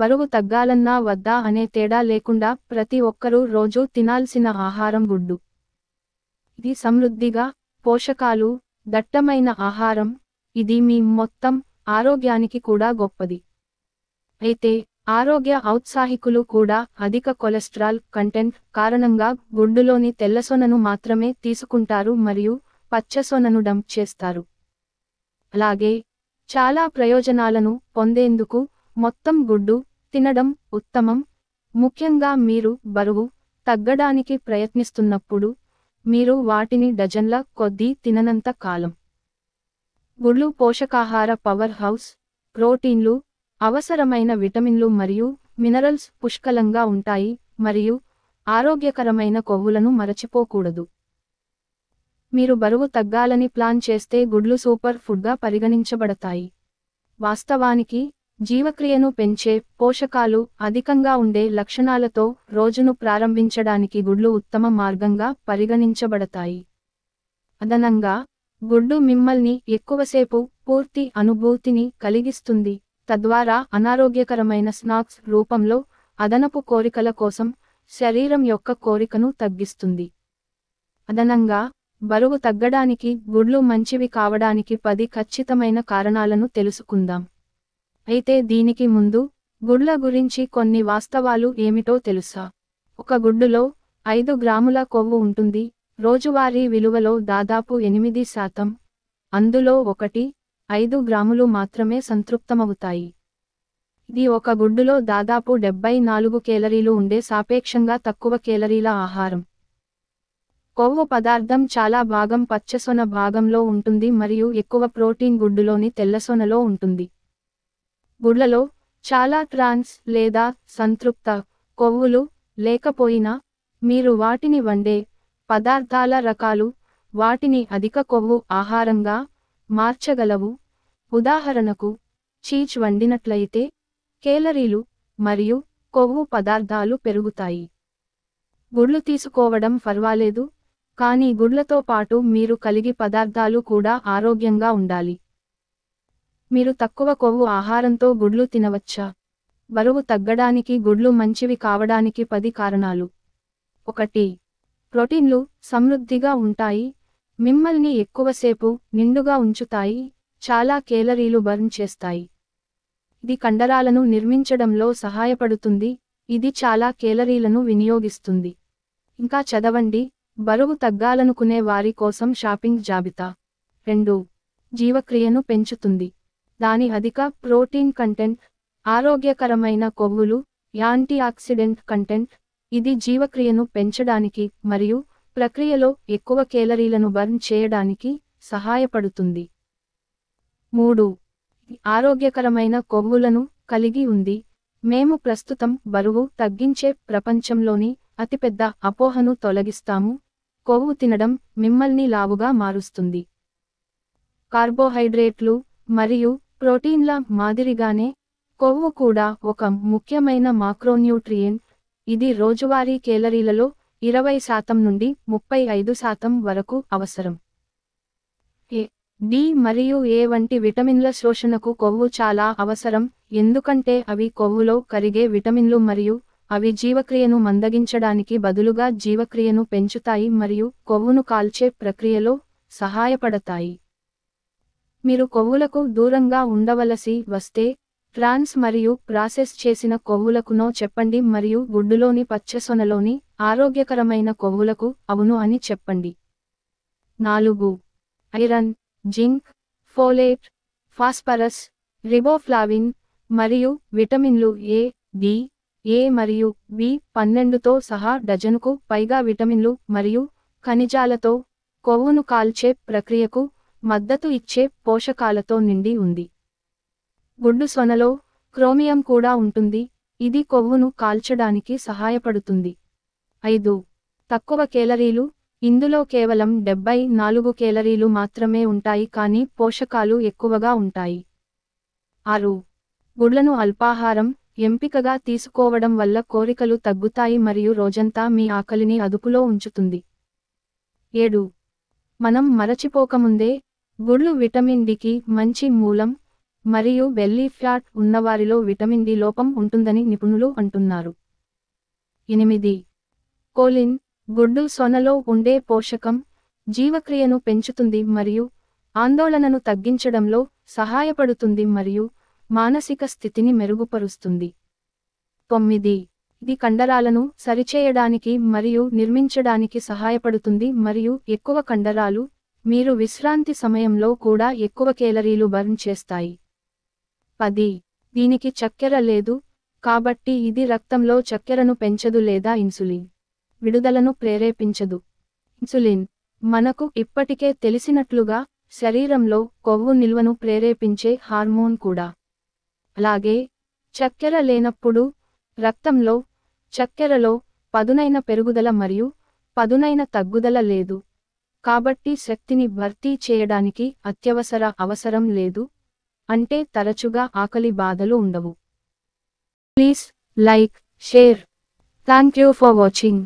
బరువు తగ్గాలన్నా వద్దా అనే తేడా లేకుండా ప్రతి ఒక్కరూ రోజూ తినాల్సిన ఆహారం గుడ్డు ఇది సమృద్ధిగా పోషకాలు దట్టమైన ఆహారం ఇది మీ మొత్తం ఆరోగ్యానికి కూడా గొప్పది అయితే ఆరోగ్య ఔత్సాహికులు కూడా అధిక కొలెస్ట్రాల్ కంటెంట్ కారణంగా గుండులోని తెల్లసొనను మాత్రమే తీసుకుంటారు మరియు పచ్చసొనను డంప్ చేస్తారు అలాగే చాలా ప్రయోజనాలను పొందేందుకు మొత్తం గుడ్డు తినడం ఉత్తమం ముఖ్యంగా మీరు బరువు తగ్గడానికి ప్రయత్నిస్తున్నప్పుడు మీరు వాటిని డజన్ల కొద్దీ తిననంత కాలం గుడ్లు పోషకాహార పవర్ హౌస్ ప్రోటీన్లు అవసరమైన విటమిన్లు మరియు మినరల్స్ పుష్కలంగా ఉంటాయి మరియు ఆరోగ్యకరమైన కొవ్వులను మరచిపోకూడదు మీరు బరువు తగ్గాలని ప్లాన్ చేస్తే గుడ్లు సూపర్ ఫుడ్గా పరిగణించబడతాయి వాస్తవానికి జీవక్రియను పెంచే పోషకాలు అధికంగా ఉండే లక్షణాలతో రోజును ప్రారంభించడానికి గుడ్లు ఉత్తమ మార్గంగా పరిగణించబడతాయి అదనంగా గుడ్డు మిమ్మల్ని ఎక్కువసేపు పూర్తి అనుభూతిని కలిగిస్తుంది తద్వారా అనారోగ్యకరమైన స్నాక్స్ రూపంలో అదనపు కోరికల కోసం శరీరం యొక్క కోరికను తగ్గిస్తుంది అదనంగా బరువు తగ్గడానికి గుడ్లు మంచివి కావడానికి పది ఖచ్చితమైన కారణాలను తెలుసుకుందాం అయితే దీనికి ముందు గుడ్ల గురించి కొన్ని వాస్తవాలు ఏమిటో తెలుసా ఒక గుడ్డులో ఐదు గ్రాముల కొవ్వు ఉంటుంది రోజువారీ విలువలో దాదాపు ఎనిమిది శాతం అందులో ఒకటి ఐదు గ్రాములు మాత్రమే సంతృప్తమవుతాయి ఇది ఒక గుడ్డులో దాదాపు డెబ్బై నాలుగు కేలరీలు ఉండే సాపేక్షంగా తక్కువ కేలరీల ఆహారం కొవ్వు పదార్థం చాలా భాగం పచ్చసొన భాగంలో ఉంటుంది మరియు ఎక్కువ ప్రోటీన్ గుడ్డులోని తెల్లసొనలో ఉంటుంది గుడ్లలో చాలా ట్రాన్స్ లేదా సంతృప్త కొవ్వులు లేకపోయినా మీరు వాటిని వండే పదార్థాల రకాలు వాటిని అధిక కొవ్వు ఆహారంగా మార్చగలవు ఉదాహరణకు చీజ్ వండినట్లయితే కేలరీలు మరియు కొవ్వు పదార్థాలు పెరుగుతాయి గుడ్లు తీసుకోవడం పర్వాలేదు కానీ గుడ్లతో పాటు మీరు కలిగి పదార్థాలు కూడా ఆరోగ్యంగా ఉండాలి మీరు తక్కువ కొవ్వు ఆహారంతో గుడ్లు తినవచ్చా బరువు తగ్గడానికి గుడ్లు మంచివి కావడానికి పది కారణాలు ఒకటి ప్రోటీన్లు సమృద్ధిగా ఉంటాయి మిమ్మల్ని ఎక్కువసేపు నిండుగా ఉంచుతాయి చాలా కేలరీలు బర్న్ చేస్తాయి ఇది కండరాలను నిర్మించడంలో సహాయపడుతుంది ఇది చాలా కేలరీలను వినియోగిస్తుంది ఇంకా చదవండి బరువు తగ్గాలనుకునే వారి కోసం షాపింగ్ జాబితా రెండు జీవక్రియను పెంచుతుంది దాని అధిక ప్రోటీన్ కంటెంట్ ఆరోగ్యకరమైన కొవ్వులు యాంటీ ఆక్సిడెంట్ కంటెంట్ ఇది జీవక్రియను పెంచడానికి మరియు ప్రక్రియలో ఎక్కువ కేలరీలను బర్న్ చేయడానికి సహాయపడుతుంది మూడు ఆరోగ్యకరమైన కొవ్వులను కలిగి ఉంది మేము ప్రస్తుతం బరువు తగ్గించే ప్రపంచంలోని అతిపెద్ద అపోహను తొలగిస్తాము కొవ్వు తినడం మిమ్మల్ని లావుగా మారుస్తుంది కార్బోహైడ్రేట్లు మరియు ప్రోటీన్ల మాదిరిగానే కొవ్వు కూడా ఒక ముఖ్యమైన మాక్రోన్యూట్రియంట్ ఇది రోజువారీ కేలరీలలో ఇరవై శాతం నుండి ముప్పై ఐదు శాతం వరకు అవసరం ఏ డి మరియు ఏ వంటి విటమిన్ల శోషణకు కొవ్వు చాలా అవసరం ఎందుకంటే అవి కొవ్వులో కరిగే విటమిన్లు మరియు అవి జీవక్రియను మందగించడానికి బదులుగా జీవక్రియను పెంచుతాయి మరియు కొవ్వును కాల్చే ప్రక్రియలో సహాయపడతాయి మీరు కొవ్వులకు దూరంగా ఉండవలసి వస్తే ఫ్రాన్స్ మరియు ప్రాసెస్ చేసిన కొవ్వులకునో చెప్పండి మరియు గుడ్డులోని పచ్చసొనలోని ఆరోగ్యకరమైన కొవ్వులకు అవును అని చెప్పండి నాలుగు iron zinc folate phosphorus riboflavin మరియు విటమిన్లు ఏ డి ఏ మరియు బి పన్నెండుతో సహా డజన్కు పైగా విటమిన్లు మరియు ఖనిజాలతో కొవ్వును కాల్చే ప్రక్రియకు మద్దతు ఇచ్చే పోషకాలతో నిండి ఉంది గుడ్డు సొనలో క్రోమియం కూడా ఉంటుంది ఇది కొవ్వును కాల్చడానికి సహాయపడుతుంది ఐదు తక్కువ కేలరీలు ఇందులో కేవలం డెబ్బై నాలుగు కేలరీలు మాత్రమే ఉంటాయి కానీ పోషకాలు ఎక్కువగా ఉంటాయి ఆరు గుడ్లను అల్పాహారం ఎంపికగా తీసుకోవడం వల్ల కోరికలు తగ్గుతాయి మరియు రోజంతా మీ ఆకలిని అదుపులో ఉంచుతుంది ఏడు మనం మరచిపోకముందే గుడ్లు విటమిన్ డికి మంచి మూలం మరియు బెల్లీ ఫ్యాట్ ఉన్నవారిలో విటమిన్ డి లోపం ఉంటుందని నిపుణులు అంటున్నారు ఎనిమిది కోలిన్ గుడ్డు సొనలో ఉండే పోషకం జీవక్రియను పెంచుతుంది మరియు ఆందోళనను తగ్గించడంలో సహాయపడుతుంది మరియు మానసిక స్థితిని మెరుగుపరుస్తుంది తొమ్మిది ఇది కండరాలను సరిచేయడానికి మరియు నిర్మించడానికి సహాయపడుతుంది మరియు ఎక్కువ కండరాలు మీరు విశ్రాంతి సమయంలో కూడా ఎక్కువ కేలరీలు బర్న్ చేస్తాయి పది దీనికి చక్కెర లేదు కాబట్టి ఇది రక్తంలో చక్కెరను పెంచదు లేదా ఇన్సులిన్ విడుదలను ప్రేరేపించదు ఇన్సులిన్ మనకు ఇప్పటికే తెలిసినట్లుగా శరీరంలో కొవ్వు నిల్వను ప్రేరేపించే హార్మోన్ కూడా అలాగే చక్కెర లేనప్పుడు రక్తంలో చక్కెరలో పదునైన పెరుగుదల మరియు పదునైన తగ్గుదల లేదు కాబట్టి శక్తిని భర్తీ చేయడానికి అత్యవసర అవసరం లేదు అంటే తరచుగా ఆకలి బాధలు ఉండవు please like share thank you for watching